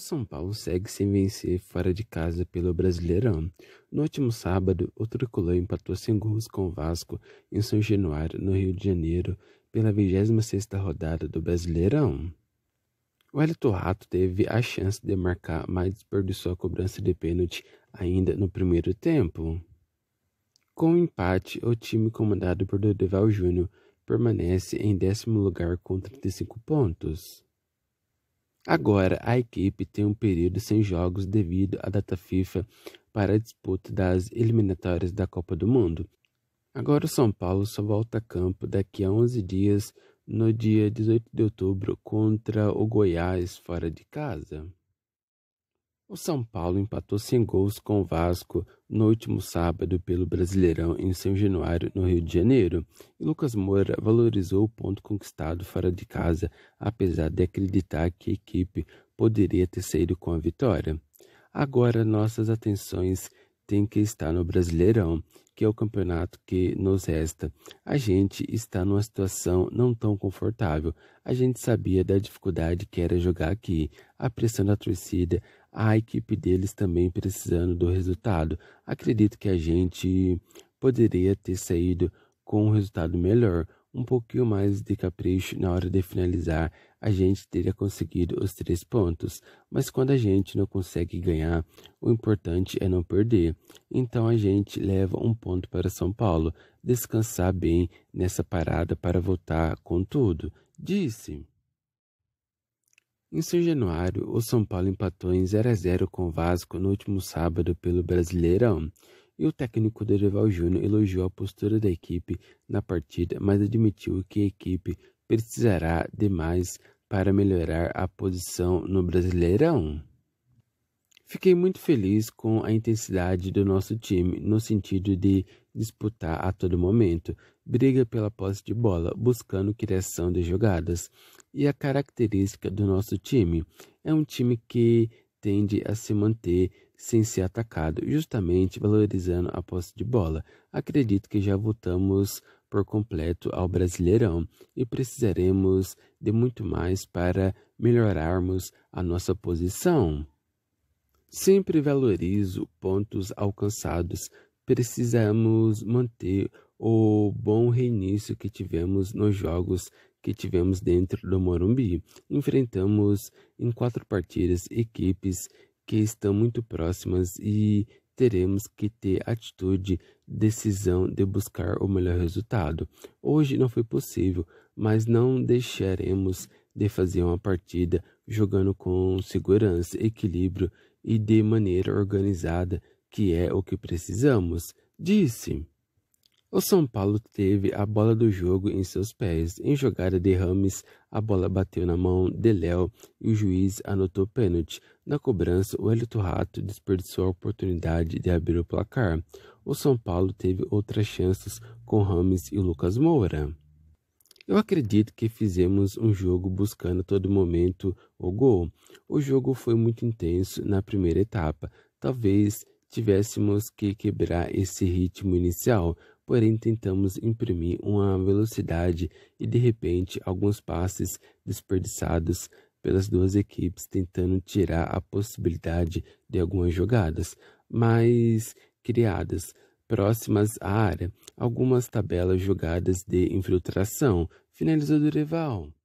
O São Paulo segue sem vencer fora de casa pelo Brasileirão. No último sábado, o tricolor empatou sem gols com o Vasco em São Januário, no Rio de Janeiro, pela 26ª rodada do Brasileirão. O Elito Rato teve a chance de marcar, mas desperdiçou a cobrança de pênalti ainda no primeiro tempo. Com o um empate, o time comandado por Dodeval Júnior permanece em décimo lugar com 35 pontos. Agora, a equipe tem um período sem jogos devido à data FIFA para a disputa das eliminatórias da Copa do Mundo. Agora, o São Paulo só volta a campo daqui a 11 dias, no dia 18 de outubro, contra o Goiás fora de casa. O São Paulo empatou sem gols com o Vasco no último sábado pelo Brasileirão em São Januário, no Rio de Janeiro, e Lucas Moura valorizou o ponto conquistado fora de casa, apesar de acreditar que a equipe poderia ter saído com a vitória. Agora nossas atenções têm que estar no Brasileirão, que é o campeonato que nos resta. A gente está numa situação não tão confortável. A gente sabia da dificuldade que era jogar aqui, a pressão da torcida, a equipe deles também precisando do resultado. Acredito que a gente poderia ter saído com um resultado melhor, um pouquinho mais de capricho na hora de finalizar, a gente teria conseguido os três pontos. Mas quando a gente não consegue ganhar, o importante é não perder. Então a gente leva um ponto para São Paulo, descansar bem nessa parada para voltar com tudo, disse. Em São Januário, o São Paulo empatou em 0 a 0 com o Vasco no último sábado pelo Brasileirão, e o técnico Dorival Júnior elogiou a postura da equipe na partida, mas admitiu que a equipe precisará de mais para melhorar a posição no Brasileirão. Fiquei muito feliz com a intensidade do nosso time, no sentido de disputar a todo momento, briga pela posse de bola, buscando criação de jogadas. E a característica do nosso time é um time que tende a se manter sem ser atacado, justamente valorizando a posse de bola. Acredito que já voltamos por completo ao Brasileirão e precisaremos de muito mais para melhorarmos a nossa posição. Sempre valorizo pontos alcançados. Precisamos manter o bom reinício que tivemos nos jogos que tivemos dentro do Morumbi. Enfrentamos em quatro partidas equipes que estão muito próximas e teremos que ter atitude, decisão de buscar o melhor resultado. Hoje não foi possível, mas não deixaremos de fazer uma partida jogando com segurança, equilíbrio e de maneira organizada, que é o que precisamos, disse. O São Paulo teve a bola do jogo em seus pés. Em jogada de Rames, a bola bateu na mão de Léo e o juiz anotou pênalti. Na cobrança, o Elito Rato desperdiçou a oportunidade de abrir o placar. O São Paulo teve outras chances com Rames e Lucas Moura. Eu acredito que fizemos um jogo buscando todo momento o gol. O jogo foi muito intenso na primeira etapa. Talvez tivéssemos que quebrar esse ritmo inicial, porém tentamos imprimir uma velocidade e de repente alguns passes desperdiçados pelas duas equipes tentando tirar a possibilidade de algumas jogadas mais criadas próximas à área, algumas tabelas jogadas de infiltração, Finalizou Dorival. É